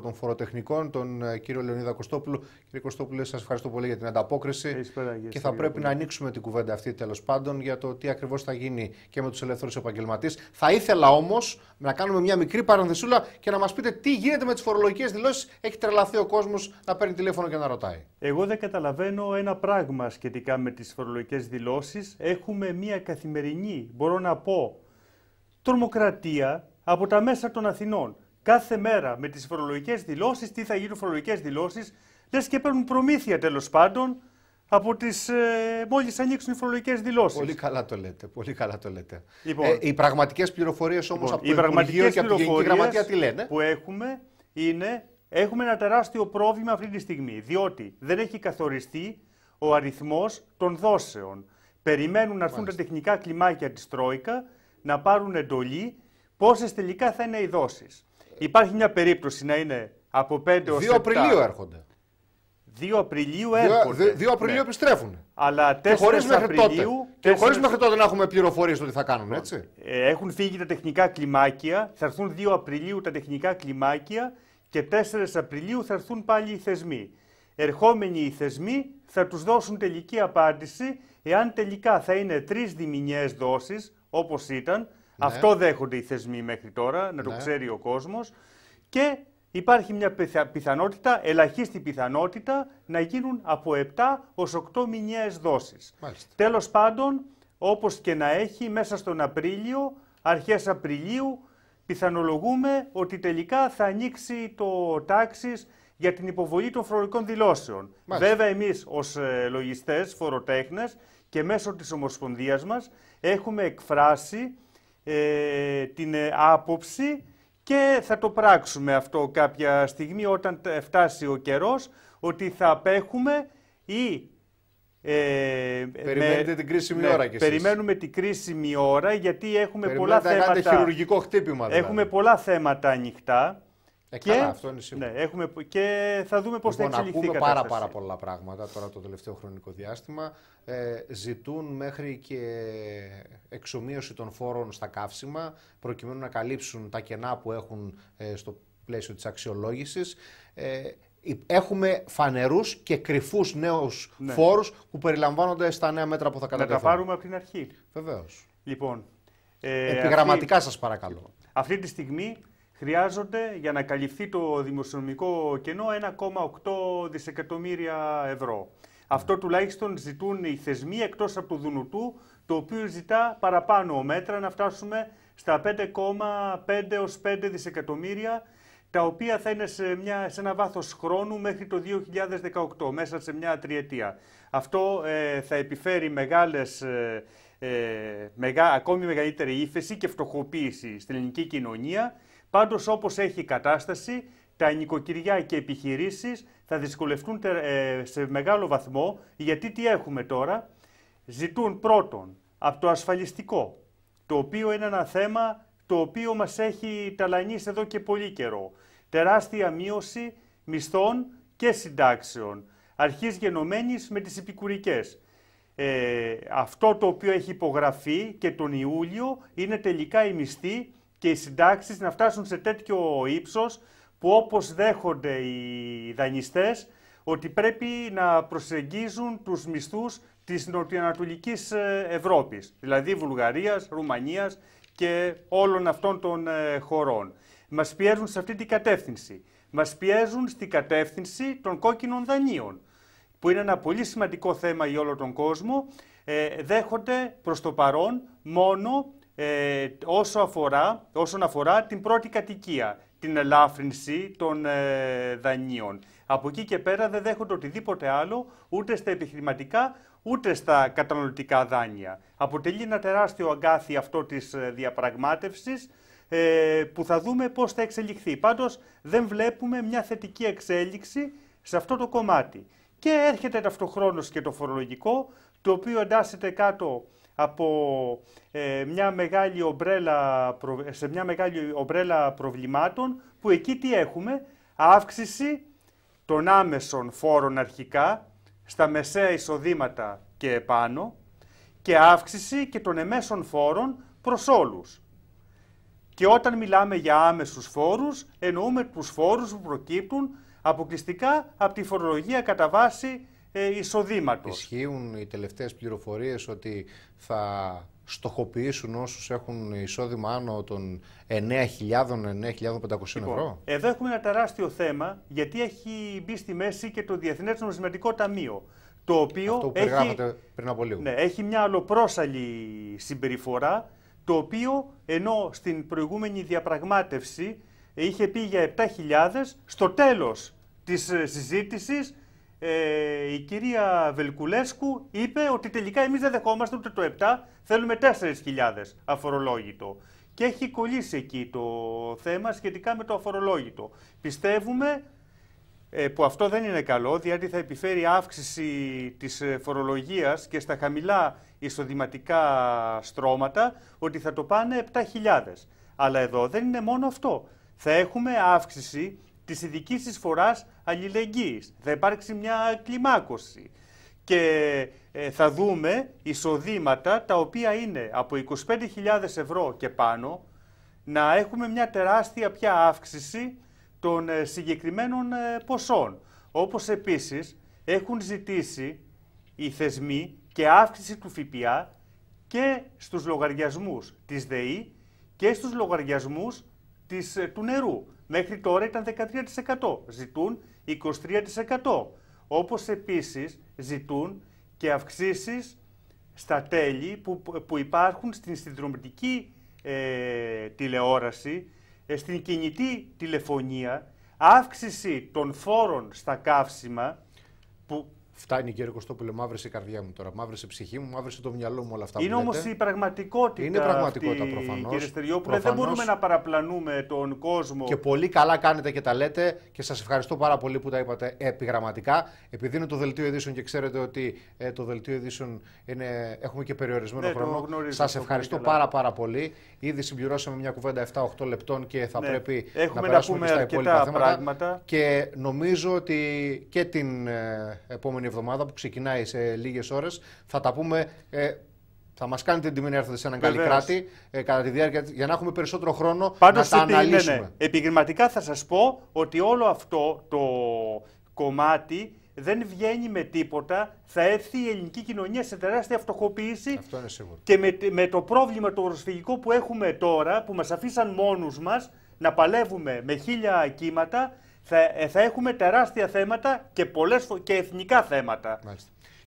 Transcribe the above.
των Φοροτεχνικών, τον ε, κύριο Λεωνίδα Κωστόπουλο. Κύριε Κωστόπουλο, σας ευχαριστώ πολύ για την ανταπόκριση. και θα πρέπει να ανοίξουμε την κουβέντα αυτή τέλος πάντων για το τι ακριβώς θα γίνει και με τους ελεύθερους επαγγελματίες. Θα ήθελα όμως να κάνουμε μια μικρή παρανθεσούλα και να μας πείτε τι γίνεται με τις φορολογικές δηλώσεις. Έχει τρελαθεί ο κόσμος να παίρνει τηλέφωνο και να ρωτάει. Εγώ δεν καταλαβαίνω ένα πράγμα σχετικά με τις φορολογικές δηλώσεις. Έχουμε μια καθημερινή, μπορώ να πω, τρομοκρατία από τα μέσα των Αθηνών κάθε μέρα με τις φορολογικές δηλώσεις, τι θα γίνουν φορολογικές δηλώσεις, λες και παίρνουν προμήθεια τέλος πάντων από τις ε, μόλις ανοίξουν οι φορολογικές δηλώσεις. Πολύ καλά το λέτε, πολύ καλά το λέτε. Λοιπόν, ε, οι πραγματικές πληροφορίες, όμως λοιπόν, από το Υπουργείο και από την Γραμματεία τι λένε. που έχουμε είναι, έχουμε ένα τεράστιο πρόβλημα αυτή τη στιγμή, διότι δεν έχει καθοριστεί ο αριθμός των δόσεων. Περιμένουν να έρθουν τα τεχνικά κλιμάκια της Τρόικα, να πάρουν εντολή πόσες τελικά θα είναι οι δόσεις. Υπάρχει μια περίπτωση να είναι από 5 έω 2 Απριλίου έρχονται. 2 Απριλίου έρχονται. 2 Απριλίου ναι. επιστρέφουν. Αλλά 4 και χωρίς Απριλίου. Τότε. 4... Και χωρίς μέχρι τότε να έχουμε πληροφορίες ότι θα κάνουν, έτσι. Ε, έχουν φύγει τα τεχνικά κλιμάκια. Θα έρθουν 2 Απριλίου τα τεχνικά κλιμάκια και 4 Απριλίου θα έρθουν πάλι οι θεσμοί. Ερχόμενοι οι θεσμοί θα τους δώσουν τελική απάντηση εάν τελικά θα είναι τρεις διμηνιέ δόσεις όπως ήταν ναι. Αυτό δέχονται οι θεσμοί μέχρι τώρα, να το ναι. ξέρει ο κόσμος. Και υπάρχει μια πιθανότητα, ελαχίστη πιθανότητα, να γίνουν από 7 ως 8 μηνιαίες δόσεις. Τέλο Τέλος πάντων, όπως και να έχει, μέσα στον Απρίλιο, αρχές Απριλίου, πιθανολογούμε ότι τελικά θα ανοίξει το τάξη για την υποβολή των φορολογικών δηλώσεων. Μάλιστα. Βέβαια, εμείς, ως ε, λογιστές, φοροτέχνες, και μέσω της ομοσπονδίας μας έχουμε εκφράσει ε, την ε, άποψη και θα το πράξουμε αυτό κάποια στιγμή όταν φτάσει ο καιρός ότι θα απέχουμε ή... Ε, Περιμένετε την κρίσιμη ναι, ώρα Περιμένουμε την κρίσιμη ώρα γιατί έχουμε πολλά θέματα... Δηλαδή. Έχουμε πολλά θέματα ανοιχτά ε, και, αυτό είναι Ναι, έχουμε, και θα δούμε πώς θα λοιπόν, εξελιχθεί η Πάρα, πάρα πολλά πράγματα τώρα το τελευταίο χρονικό διάστημα. Ε, ζητούν μέχρι και εξομοίωση των φόρων στα καύσιμα, προκειμένου να καλύψουν τα κενά που έχουν ε, στο πλαίσιο της αξιολόγησης. Ε, Έχουμε φανερούς και κρυφούς νέους ναι. φόρους που περιλαμβάνονται στα νέα μέτρα που θα κατατεθούν. Να τα πάρουμε από την αρχή. Βεβαίως. Λοιπόν, ε, Επιγραμματικά σας παρακαλώ. Αυτή τη στιγμή χρειάζονται για να καλυφθεί το δημοσιονομικό κενό 1,8 δισεκατομμύρια ευρώ. Αυτό τουλάχιστον ζητούν οι θεσμοί εκτός από το Δουνουτού, το οποίο ζητά παραπάνω μέτρα να φτάσουμε στα 5,5 ως 5 δισεκατομμύρια, τα οποία θα είναι σε, μια, σε ένα βάθος χρόνου μέχρι το 2018, μέσα σε μια τριετία. Αυτό ε, θα επιφέρει μεγάλες ε, ε, ακόμη μεγαλύτερη ύφεση και φτωχοποίηση στην ελληνική κοινωνία. Πάντως όπως έχει η κατάσταση, τα νοικοκυριά και επιχειρήσεις θα δυσκολευτούν ε, σε μεγάλο βαθμό, γιατί τι έχουμε τώρα, ζητούν πρώτον από το ασφαλιστικό, το οποίο είναι ένα θέμα το οποίο μας έχει ταλανίσει εδώ και πολύ καιρό. Τεράστια μείωση μισθών και συντάξεων, αρχής γενομένης με τις επικουρικές. Ε, αυτό το οποίο έχει υπογραφεί και τον Ιούλιο είναι τελικά οι μισθοί και οι συντάξεις να φτάσουν σε τέτοιο ύψος που όπως δέχονται οι δανειστές ότι πρέπει να προσεγγίζουν τους μισθούς της νοτιοανατολικής ε, Ευρώπης, δηλαδή Βουλγαρίας, Ρουμανίας και όλων αυτών των ε, χωρών. Μας πιέζουν σε αυτή την κατεύθυνση. Μας πιέζουν στην κατεύθυνση των κόκκινων δανείων που είναι ένα πολύ σημαντικό θέμα για όλο τον κόσμο, ε, δέχονται προς το παρόν μόνο ε, όσο αφορά, όσον αφορά την πρώτη κατοικία, την ελάφρυνση των ε, δανείων. Από εκεί και πέρα δεν δέχονται οτιδήποτε άλλο, ούτε στα επιχειρηματικά, ούτε στα καταναλωτικά δάνεια. Αποτελεί ένα τεράστιο αγκάθι αυτό της ε, διαπραγμάτευσης, ε, που θα δούμε πώς θα εξελιχθεί. Πάντως δεν βλέπουμε μια θετική εξέλιξη σε αυτό το κομμάτι. Και έρχεται ταυτοχρόνως και το φορολογικό, το οποίο εντάσσεται κάτω από ε, μια μεγάλη ομπρέλα, σε μια μεγάλη ομπρέλα προβλημάτων, που εκεί τι έχουμε, αύξηση των άμεσων φόρων αρχικά στα μεσαία εισοδήματα και επάνω και αύξηση και των εμέσων φόρων προς όλους. Και όταν μιλάμε για άμεσους φόρους, εννοούμε τους φόρους που προκύπτουν αποκλειστικά από τη φορολογία κατά βάση ε, εισοδήματος. Ισχύουν οι τελευταίες πληροφορίες ότι θα στοχοποιήσουν όσους έχουν εισόδημα άνω των 9.000-9.500 λοιπόν, ευρώ. Εδώ έχουμε ένα τεράστιο θέμα γιατί έχει μπει στη μέση και το Διεθνές Νομισματικό Ταμείο. Το οποίο έχει, πριν από λίγο. Ναι, έχει μια αλλοπρόσαλη συμπεριφορά, το οποίο ενώ στην προηγούμενη διαπραγμάτευση είχε πει για 7.000. Στο τέλος της ε, συζήτησης ε, η κυρία Βελκουλέσκου είπε ότι τελικά εμείς δεν δεχόμαστε ούτε το 7, θέλουμε 4.000 αφορολόγητο. Και έχει κολλήσει εκεί το θέμα σχετικά με το αφορολόγητο. Πιστεύουμε ε, που αυτό δεν είναι καλό, διότι θα επιφέρει αύξηση της ε, φορολογίας και στα χαμηλά εισοδηματικά στρώματα, ότι θα το πάνε 7.000. Αλλά εδώ δεν είναι μόνο αυτό θα έχουμε αύξηση της ειδικής εισφοράς αλληλεγγύης. Θα υπάρξει μια κλιμάκωση και ε, θα δούμε εισοδήματα τα οποία είναι από 25.000 ευρώ και πάνω να έχουμε μια τεράστια πια αύξηση των ε, συγκεκριμένων ε, ποσών. Όπως επίσης έχουν ζητήσει οι θεσμοί και αύξηση του ΦΠΑ και στους λογαριασμούς της ΔΕΗ και στους λογαριασμούς της, ε, του νερού. Μέχρι τώρα ήταν 13%. Ζητούν 23%. Όπως επίσης ζητούν και αυξήσεις στα τέλη που, που υπάρχουν στην συνδρομητική ε, τηλεόραση, ε, στην κινητή τηλεφωνία, αύξηση των φόρων στα καύσιμα, που Φτάνει κύριε Κωστόπουλε, μαύρησε η καρδιά μου τώρα, μαύρησε η ψυχή μου, μαύρησε το μυαλό μου όλα αυτά. Είναι όμω η πραγματικότητα. Είναι πραγματικότητα προφανώς. Κύριε δεν μπορούμε να παραπλανούμε τον κόσμο. Και πολύ καλά κάνετε και τα λέτε και σας ευχαριστώ πάρα πολύ που τα είπατε επιγραμματικά. Επειδή είναι το δελτίο ειδήσεων και ξέρετε ότι ε, το δελτίο ειδήσεων είναι, έχουμε και περιορισμένο ναι, χρόνο. Σα ευχαριστώ πάρα πάρα πολύ. Ήδη συμπληρώσαμε μια κουβέντα 7-8 λεπτών και θα ναι, πρέπει να περάσουμε πούμε και στα υπόλοιπα πράγματα. Και νομίζω ότι και την ε, επόμενη εβδομάδα που ξεκινάει σε λίγες ώρες. Θα τα πούμε. Ε, θα μας κάνει την τιμή να έρθετε σε έναν καλή κράτη ε, κατά τη διάρκεια για να έχουμε περισσότερο χρόνο να τα ναι, ναι, αναλύσουμε. Ναι, Επιγραμματικά θα σας πω ότι όλο αυτό το κομμάτι δεν βγαίνει με τίποτα. Θα έρθει η ελληνική κοινωνία σε τεράστια αυτοχοποίηση. Αυτό είναι σίγουρο. Και με, το πρόβλημα το προσφυγικό που έχουμε τώρα, που μας αφήσαν μόνους μας να παλεύουμε με χίλια κύματα, θα, ε, θα έχουμε τεράστια θέματα και, πολλές, και εθνικά θέματα.